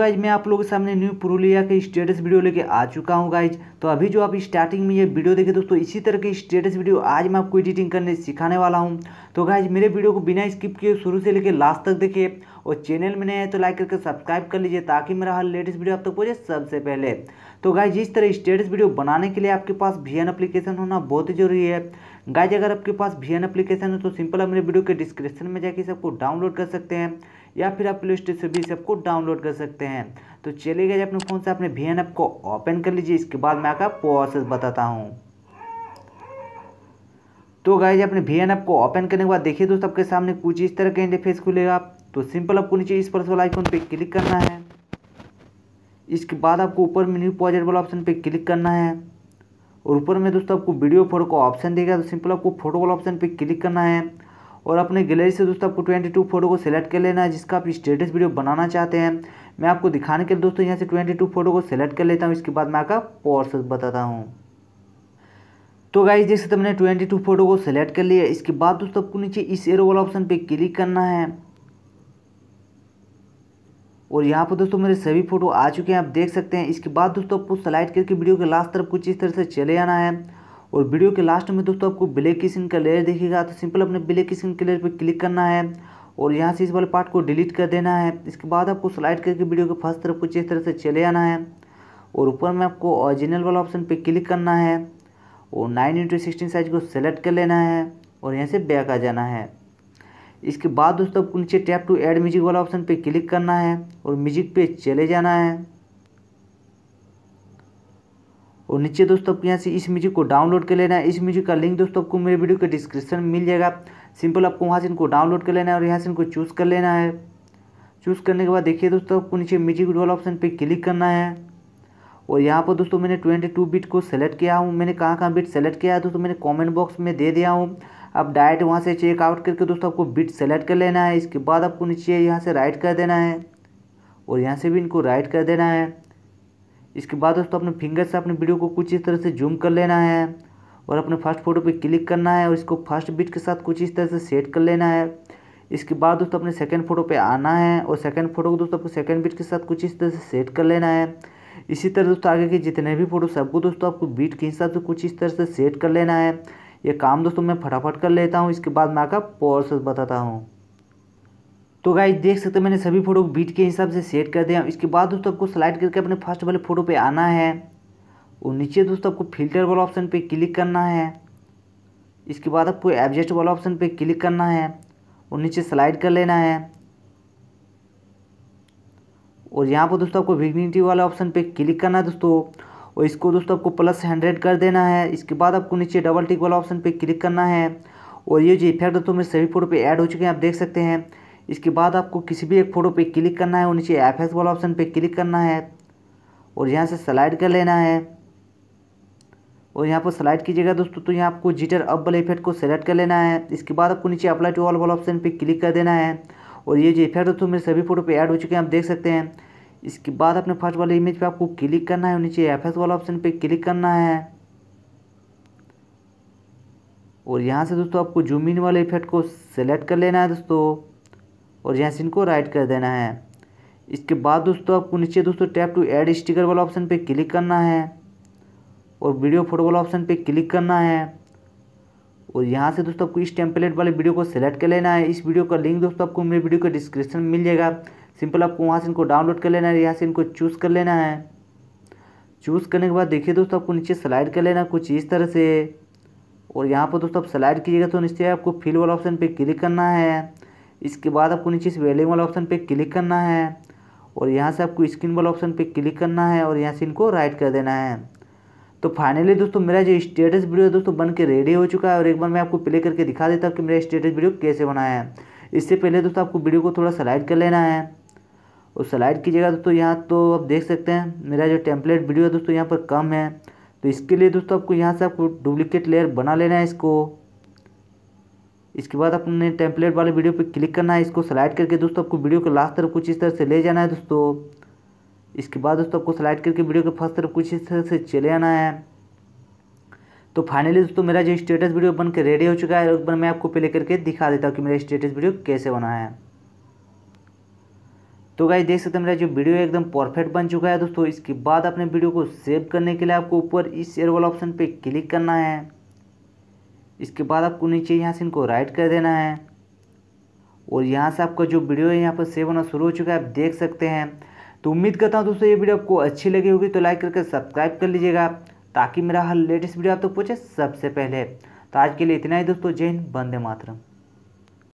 guys मैं आप लोगों के सामने न्यू पुरुलिया के स्टेटस वीडियो लेके आ चुका हूँ गाइज तो अभी जो आप स्टार्टिंग में ये वीडियो देखे दोस्तों इसी तरह के स्टेटस वीडियो आज मैं आपको एडिटिंग करने सिखाने वाला हूँ तो गाइज मेरे वीडियो को बिना स्किप किए शुरू से लेकर लास्ट तक देखिए और चैनल में नए हैं तो लाइक करके सब्सक्राइब कर लीजिए ताकि मेरा हर लेटेस्ट वीडियो आप तक तो पहुँचे सबसे पहले तो गाइज इस तरह स्टेटस वीडियो बनाने के लिए आपके पास वी एन एप्लीकेशन होना बहुत ही जरूरी है गाइज अगर आपके पास वी एन एप्लीकेशन है तो सिंपल आप मेरे वीडियो के डिस्क्रिप्शन में जाके सबको डाउनलोड कर सकते हैं या फिर आप प्ले स्टोर से भी इस ऐप को डाउनलोड कर सकते हैं तो चले गए अपने फ़ोन से अपने वी एन को ओपन कर लीजिए इसके बाद मैं आपका प्रोसेस बताता हूँ तो गाय जी अपने वी एन को ओपन करने के बाद देखिए दोस्तों आपके सामने कुछ इस तरह का इंटरफेस खुलेगा तो सिंपल आपको नीचे इस पर्स वाला आइकॉन पे क्लिक करना है इसके बाद आपको ऊपर में न्यू पॉजिट वाला ऑप्शन पे क्लिक करना है और ऊपर में दोस्तों आपको वीडियो फोटो का ऑप्शन देगा तो सिंपल आपको फोटो वाला ऑप्शन पे क्लिक करना है और अपने गैलरी से दोस्तों आपको ट्वेंटी टू फोटो को सिलेक्ट कर लेना है जिसका आप स्टेटस वीडियो बनाना चाहते हैं मैं आपको दिखाने के लिए दोस्तों यहाँ से ट्वेंटी टू फोटो को सिलेक्ट कर लेता हूँ इसके बाद मैं आपका प्रोसेस बताता हूँ तो गाइज जैसे मैंने ट्वेंटी टू फोटो को सिलेक्ट कर लिया इसके बाद दोस्तों आपको नीचे इस एरो वाला ऑप्शन पे क्लिक करना है और यहाँ पर दोस्तों मेरे सभी फोटो आ चुके हैं आप देख सकते हैं इसके बाद दोस्तों आपको सिलेक्ट करके वीडियो के लास्ट तरफ कुछ इस तरह से चले आना है और वीडियो के लास्ट में दोस्तों आपको ब्लैक स्किन का लेयर देखेगा तो सिंपल अपने ब्लैक स्किन के लेयर पर क्लिक करना है और यहाँ से इस वाले पार्ट को डिलीट कर देना है इसके बाद आपको स्लाइड करके वीडियो के फर्स्ट तरफ कुछ इस तरह से चले आना है और ऊपर में आपको ओरिजिनल वाला ऑप्शन पे क्लिक करना है और नाइन इंटू सिक्सटीन साइज को सेलेक्ट कर लेना है और यहाँ से बैक आ जाना है इसके बाद दोस्तों आपको नीचे टैप टू ऐड म्यूजिक वाला ऑप्शन पर क्लिक करना है और म्यूजिक पे चले जाना है और नीचे दोस्तों आपको यहाँ से इस म्यूजिक को डाउनलोड कर लेना है इस म्यूजिक का लिंक दोस्तों आपको मेरे वीडियो के डिस्क्रिप्शन में मिल जाएगा सिंपल आपको वहाँ से इनको डाउनलोड कर लेना है और यहाँ से इनको चूज़ कर लेना है चूज़ करने के बाद देखिए दोस्तों आपको नीचे म्यूजिक वाला ऑप्शन पर क्लिक करना है और यहाँ पर दोस्तों मैंने ट्वेंटी टू बीट को सेलेक्ट किया हूँ मैंने कहाँ कहाँ बीट सेलेक्ट किया है दोस्तों मैंने कमेंट बॉक्स में दे दिया हूँ आप डायरेक्ट वहाँ से चेक आउट करके दोस्तों आपको बीट सेलेक्ट कर लेना है इसके बाद आपको नीचे यहाँ से राइट कर देना है और यहाँ से भी इनको राइट कर देना है इसके बाद दोस्तों अपने फिंगर से अपने वीडियो को कुछ इस तरह से जूम कर लेना है और अपने फर्स्ट फोटो पे क्लिक करना है और इसको फर्स्ट बीट के साथ कुछ इस तरह से सेट कर लेना है इसके बाद दोस्तों अपने सेकंड फोटो पे आना है और सेकंड फोटो को दोस्तों आपको सेकंड बीट के साथ कुछ इस तरह से सेट कर लेना है इसी तरह दोस्तों आगे के जितने भी फोटो सबको दोस्तों आपको बीट के हिसाब से कुछ इस तरह से सेट कर लेना है ये काम दोस्तों मैं फटाफट कर लेता हूँ इसके बाद मैं आपका प्रोसेस बताता हूँ तो गाइज देख सकते हैं मैंने सभी फोटो बीट के हिसाब से सेट कर दिया इसके बाद दोस्तों आपको स्लाइड करके अपने फर्स्ट वाले फ़ोटो पे आना है और नीचे दोस्तों आपको फिल्टर वाला ऑप्शन पे क्लिक करना है इसके बाद आपको एडजस्ट वाला ऑप्शन पे क्लिक करना है और नीचे स्लाइड कर लेना है और यहाँ पर दोस्तों आपको विग्निटी वाला ऑप्शन पर क्लिक करना है दोस्तों और इसको दोस्तों आपको प्लस हंड्रेड कर देना है इसके बाद आपको नीचे डबल टिक वाला ऑप्शन पर क्लिक करना है और ये जो इफेक्ट दोस्तों मेरे सभी फोटो पर ऐड हो चुके हैं आप देख सकते हैं इसके बाद आपको किसी भी एक फ़ोटो पे क्लिक करना है और नीचे एफ एक्स वाला ऑप्शन पे क्लिक करना है और यहाँ से स्लाइड कर लेना है और यहाँ पर स्लाइड कीजिएगा दोस्तों तो यहाँ आपको जीटर अब वाले इफेक्ट को सेलेक्ट कर लेना है इसके बाद आपको नीचे अप्लाई टू ऑल वाला ऑप्शन पर क्लिक कर देना है और ये जो इफेक्ट दोस्तों मेरे सभी फोटो पर ऐड हो चुके हैं आप देख सकते हैं इसके बाद अपने फर्स्ट वाले इमेज पर आपको क्लिक करना है और नीचे एफ वाला ऑप्शन पर क्लिक करना है और यहाँ से दोस्तों आपको जूम इन वाले इफेक्ट को सेलेक्ट कर लेना है दोस्तों और यहाँ से इनको राइट कर देना है इसके बाद दोस्तों आपको नीचे दोस्तों टैप टू ऐड स्टिकर वाला ऑप्शन पे क्लिक करना है और वीडियो फोटो वाला ऑप्शन पे क्लिक करना है और यहाँ से दोस्तों आपको इस टेम्पलेट वाले वीडियो को सिलेक्ट कर लेना है इस वीडियो का लिंक दोस्तों आपको मेरे वीडियो के डिस्क्रिप्शन में मिल जाएगा सिंपल आपको वहाँ से इनको डाउनलोड कर लेना है यहाँ से इनको चूज़ कर लेना है चूज़ करने के बाद देखिए दोस्तों आपको नीचे स्लाइड कर लेना कुछ इस तरह से और यहाँ पर दोस्तों आप स्लाइड कीजिएगा तो नीचे आपको फिल वाला ऑप्शन पर क्लिक करना है इसके बाद आपको नीचे इस वेलिंग वाला ऑप्शन पे क्लिक करना है और यहाँ से आपको स्क्रीन वाला ऑप्शन पे क्लिक करना है और यहाँ से इनको राइट कर देना है तो फाइनली दोस्तों मेरा जो स्टेटस वीडियो है दोस्तों बन के रेडी हो चुका है और एक बार मैं आपको प्ले करके दिखा देता हूँ कि मेरा स्टेटस वीडियो कैसे बना है इससे पहले दोस्तों आपको वीडियो को थोड़ा स्लाइड कर लेना है और स्लाइड कीजिएगा दोस्तों यहाँ तो आप देख सकते हैं मेरा जो टेम्पलेट वीडियो है दोस्तों यहाँ पर कम है तो इसके लिए दोस्तों आपको यहाँ से आपको डुप्लीकेट लेयर बना लेना है इसको इसके बाद अपने टेम्पलेट वाले वीडियो पे क्लिक करना है इसको स्लाइड करके दोस्तों आपको वीडियो के लास्ट तरफ कुछ इस तरह से ले जाना है दोस्तों इसके बाद दोस्तों आपको स्लाइड करके वीडियो के फर्स्ट तरफ कुछ इस तरह से चले आना है तो फाइनली दोस्तों मेरा जो स्टेटस वीडियो बन के रेडी हो चुका है एक बार मैं आपको प्ले करके दिखा देता हूँ कि मेरा स्टेटस वीडियो कैसे बना है तो गाइस देख सकते हैं मेरा जो वीडियो एकदम परफेक्ट बन चुका है दोस्तों इसके बाद अपने वीडियो को सेव करने के लिए आपको ऊपर इस एयर वाला ऑप्शन पे क्लिक करना है इसके बाद आपको नीचे यहाँ से इनको राइट कर देना है और यहाँ से आपका जो वीडियो है यहाँ पर सेव होना शुरू हो चुका है आप देख सकते हैं तो उम्मीद करता हूँ दोस्तों ये वीडियो आपको अच्छी लगी होगी तो लाइक करके सब्सक्राइब कर लीजिएगा ताकि मेरा हर लेटेस्ट वीडियो आप तक तो पहुँचे सबसे पहले तो आज के लिए इतना ही दोस्तों जय हिंद बंदे मातरम